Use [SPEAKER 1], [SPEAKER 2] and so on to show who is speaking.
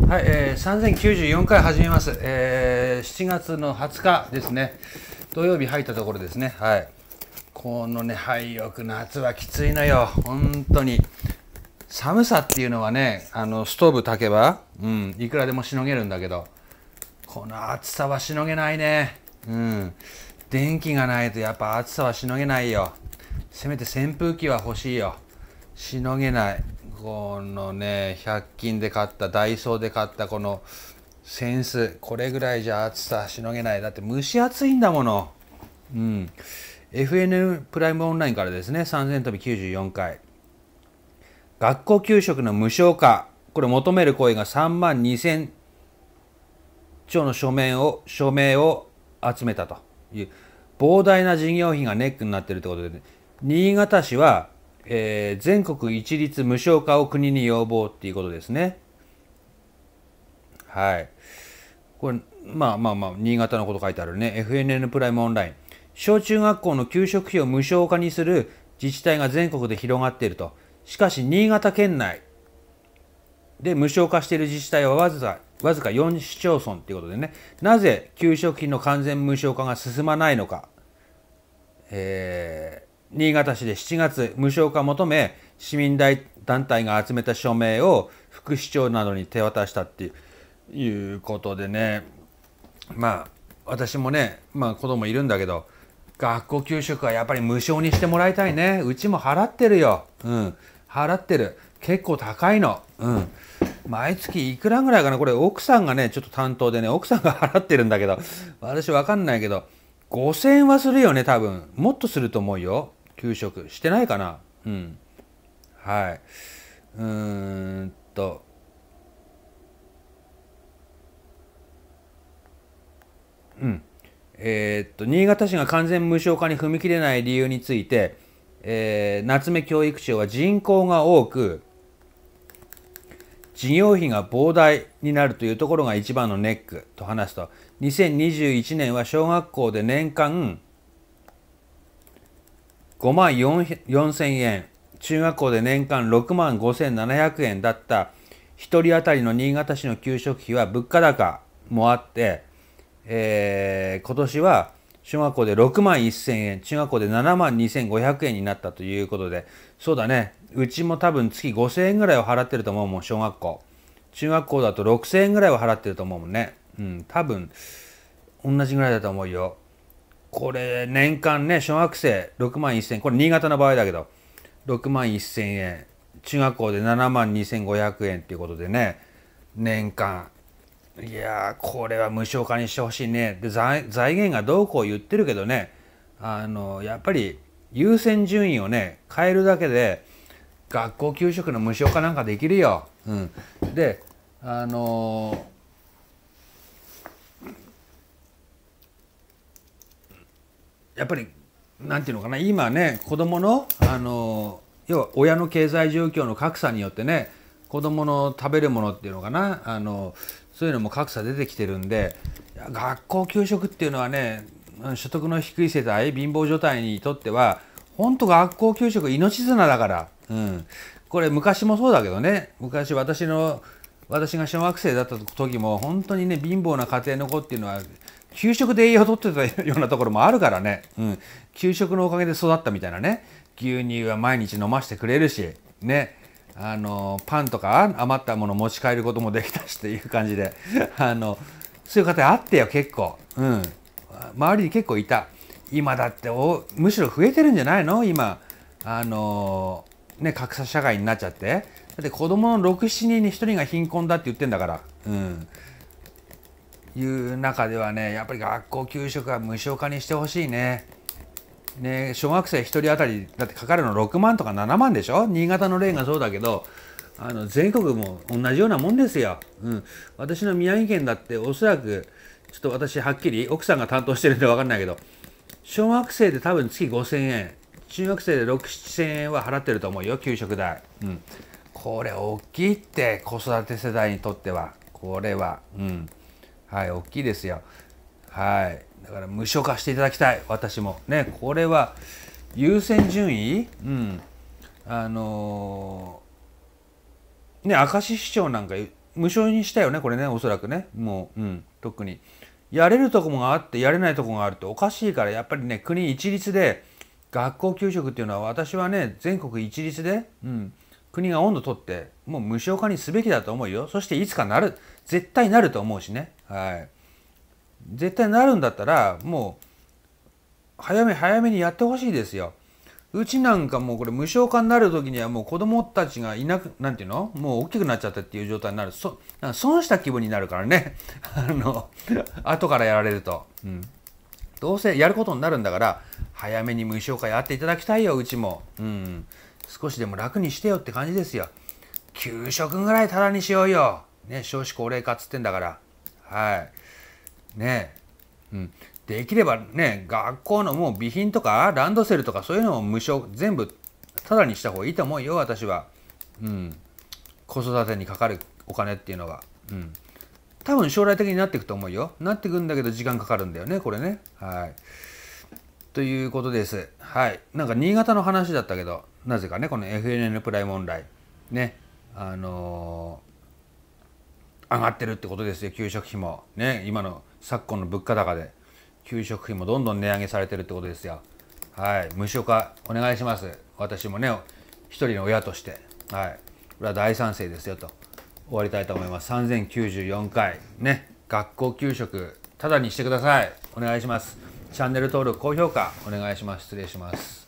[SPEAKER 1] はい、えー、3094回始めます、えー、7月の20日ですね土曜日入ったところですねはいこのね廃く夏はきついのよ本当に寒さっていうのはねあのストーブ炊けば、うん、いくらでもしのげるんだけどこの暑さはしのげないねうん電気がないとやっぱ暑さはしのげないよせめて扇風機は欲しいよしのげないこのね100均で買ったダイソーで買ったこのセンスこれぐらいじゃ暑さしのげないだって蒸し暑いんだものうん f n プライムオンラインからですね3000飛び94回学校給食の無償化これ求める声が3万2000丁の署名を署名を集めたという膨大な事業費がネックになっているということで、ね、新潟市はえー、全国一律無償化を国に要望っていうことですね。はい。これ、まあまあまあ、新潟のこと書いてあるね。FNN プライムオンライン。小中学校の給食費を無償化にする自治体が全国で広がっていると。しかし、新潟県内で無償化している自治体はわずかわずか4市町村ということでね、なぜ給食費の完全無償化が進まないのか。えー新潟市で7月無償化求め市民団体が集めた署名を副市長などに手渡したっていうことでねまあ私もね、まあ、子供いるんだけど学校給食はやっぱり無償にしてもらいたいねうちも払ってるよ、うん、払ってる結構高いの、うん、毎月いくらぐらいかなこれ奥さんがねちょっと担当でね奥さんが払ってるんだけど私わかんないけど5000円はするよね多分もっとすると思うよ給食してないかなうんはいうんとうんえー、っと新潟市が完全無償化に踏み切れない理由について、えー、夏目教育長は人口が多く事業費が膨大になるというところが一番のネックと話すと2021年は小学校で年間5万4000円中学校で年間6万5700円だった1人当たりの新潟市の給食費は物価高もあって、えー、今年は小学校で6万1000円中学校で7万2500円になったということでそうだねうちも多分月5000円ぐらいを払ってると思うもん小学校中学校だと6000円ぐらいは払ってると思うもんねうん多分同じぐらいだと思うよこれ年間ね、小学生6万1000円、これ新潟の場合だけど、6万1000円、中学校で7万2500円っていうことでね、年間。いやこれは無償化にしてほしいね。で財、財源がどうこう言ってるけどね、あの、やっぱり優先順位をね、変えるだけで、学校給食の無償化なんかできるよ。うん。で、あのーやっぱりなんていうのかな今ね子どものあの要は親の経済状況の格差によってね子どもの食べるものっていうのかなあのそういうのも格差出てきてるんで学校給食っていうのはね所得の低い世帯貧乏状態にとっては本当学校給食命綱だから、うん、これ昔もそうだけどね昔私の私が小学生だった時も本当にね貧乏な家庭の子っていうのは給食で栄養をってたようなところもあるからね、うん、給食のおかげで育ったみたいなね牛乳は毎日飲ませてくれるしねあのパンとか余ったもの持ち帰ることもできたしっていう感じで あのそういう方あってよ結構、うん、周りに結構いた今だっておむしろ増えてるんじゃないの今あのね格差社会になっちゃってだって子供の67人に1人が貧困だって言ってんだから、うん、いう中ではねやっぱり学校給食は無償化にしてほしいね。ね小学生1人当たりだってかかるの6万とか7万でしょ新潟の例がそうだけどあの全国も同じようなもんですよ、うん、私の宮城県だっておそらくちょっと私はっきり奥さんが担当してるんで分かんないけど小学生で多分月5000円中学生で67000円は払ってると思うよ給食代、うん、これ大きいって子育て世代にとってはこれはうん。はい、大きいですよ。はい、だから無償化していただきたい、私も。ね、これは優先順位、うん、あのー、ね、明石市長なんか無償にしたよね、これね、おそらくね、もう、うん、特に。やれるとこもあって、やれないとこがあるっておかしいから、やっぱりね、国一律で、学校給食っていうのは私はね、全国一律で、うん、国が温度取ってもう無償化にすべきだと思うよそしていつかなる絶対なると思うしねはい絶対なるんだったらもう早め早めにやってほしいですようちなんかもうこれ無償化になる時にはもう子供たちがいなくなんていうのもう大きくなっちゃったっていう状態になるそな損した気分になるからね あの後からやられると、うん、どうせやることになるんだから早めに無償化やっていただきたいようちもうん少しでも楽にしてよって感じですよ。給食ぐらいタダにしようよ。ね、少子高齢化っつってんだから。はい。ねうん。できればね、学校のもう備品とかランドセルとかそういうのを無償、全部タダにした方がいいと思うよ、私は。うん。子育てにかかるお金っていうのが。うん。多分将来的になっていくと思うよ。なってくんだけど時間かかるんだよね、これね。はい。ということです。はい。なんか新潟の話だったけど、なぜかねこの FNN プライム問題ねあのー、上がってるってことですよ給食費もね今の昨今の物価高で給食費もどんどん値上げされてるってことですよはい無償化お願いします私もね一人の親としてはいこれは大賛成ですよと終わりたいと思います3094回ね学校給食ただにしてくださいお願いしますチャンネル登録高評価お願いします失礼します